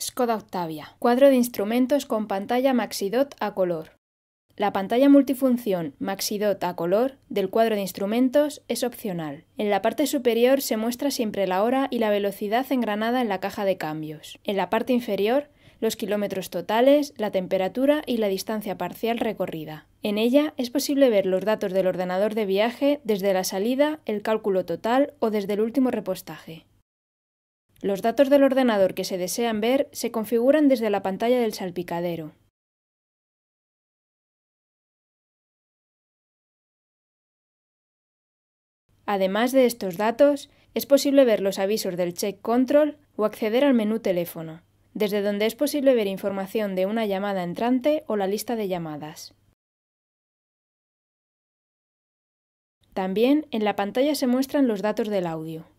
Skoda Octavia. Cuadro de instrumentos con pantalla Maxidot a color. La pantalla multifunción Maxidot a color del cuadro de instrumentos es opcional. En la parte superior se muestra siempre la hora y la velocidad engranada en la caja de cambios. En la parte inferior, los kilómetros totales, la temperatura y la distancia parcial recorrida. En ella es posible ver los datos del ordenador de viaje desde la salida, el cálculo total o desde el último repostaje. Los datos del ordenador que se desean ver se configuran desde la pantalla del salpicadero. Además de estos datos, es posible ver los avisos del Check Control o acceder al menú teléfono, desde donde es posible ver información de una llamada entrante o la lista de llamadas. También en la pantalla se muestran los datos del audio.